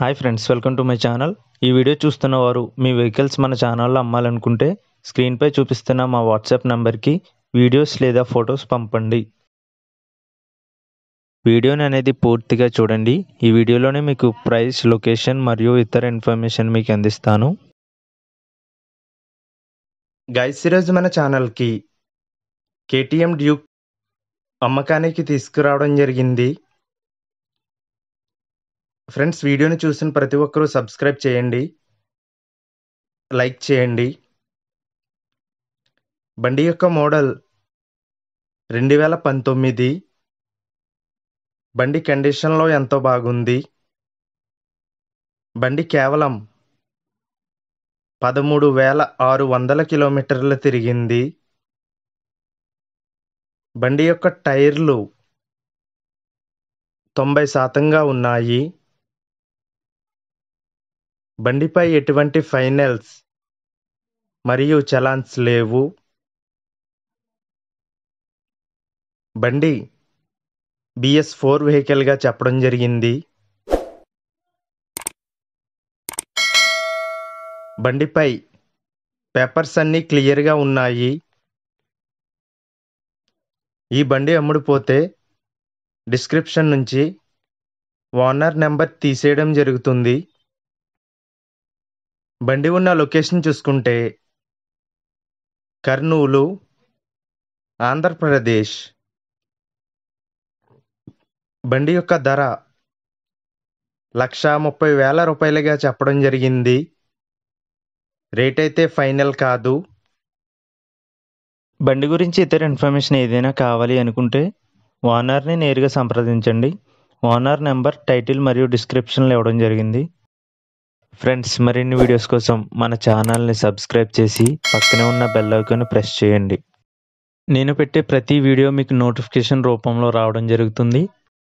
hi friends welcome to my channel ఈ video చూస్తున్న వారు మీ వెహికల్స్ మన ఛానల్లో అమ్మాలనుకుంటే స్క్రీన్పై చూపిస్తున్న మా వాట్సాప్ నెంబర్కి వీడియోస్ లేదా ఫొటోస్ పంపండి వీడియోని అనేది పూర్తిగా చూడండి ఈ వీడియోలోనే మీకు ప్రైస్ లొకేషన్ మరియు ఇతర ఇన్ఫర్మేషన్ మీకు అందిస్తాను గైస్ ఈరోజు మన ఛానల్కి కేటీఎం డ్యూక్ అమ్మకానికి తీసుకురావడం జరిగింది ఫ్రెండ్స్ వీడియోని చూసిన ప్రతి ఒక్కరూ సబ్స్క్రైబ్ చేయండి లైక్ చేయండి బండి యొక్క మోడల్ రెండు వేల పంతొమ్మిది బండి కండిషన్లో ఎంతో బాగుంది బండి కేవలం పదమూడు వేల ఆరు వందల కిలోమీటర్లు తిరిగింది బండి యొక్క టైర్లు తొంభై శాతంగా ఉన్నాయి బండిపై ఎటువంటి ఫైనల్స్ మరియు చలాన్స్ లేవు బండి బిఎస్ ఫోర్ వెహికల్గా చెప్పడం జరిగింది బండిపై పేపర్స్ అన్నీ క్లియర్గా ఉన్నాయి ఈ బండి అమ్ముడుపోతే డిస్క్రిప్షన్ నుంచి ఓనర్ నెంబర్ తీసేయడం జరుగుతుంది బండి ఉన్న లొకేషన్ చూసుకుంటే కర్నూలు ఆంధ్రప్రదేశ్ బండి యొక్క ధర లక్షా ముప్పై వేల రూపాయలుగా చెప్పడం జరిగింది రేట్ అయితే ఫైనల్ కాదు బండి గురించి ఇతర ఇన్ఫర్మేషన్ ఏదైనా కావాలి అనుకుంటే ఓనర్ని నేరుగా సంప్రదించండి ఓనర్ నెంబర్ టైటిల్ మరియు డిస్క్రిప్షన్లో ఇవ్వడం జరిగింది ఫ్రెండ్స్ మరిన్ని వీడియోస్ కోసం మన ఛానల్ని సబ్స్క్రైబ్ చేసి పక్కనే ఉన్న బెల్ ప్రెస్ చేయండి నేను పెట్టే ప్రతి వీడియో మీకు నోటిఫికేషన్ రూపంలో రావడం జరుగుతుంది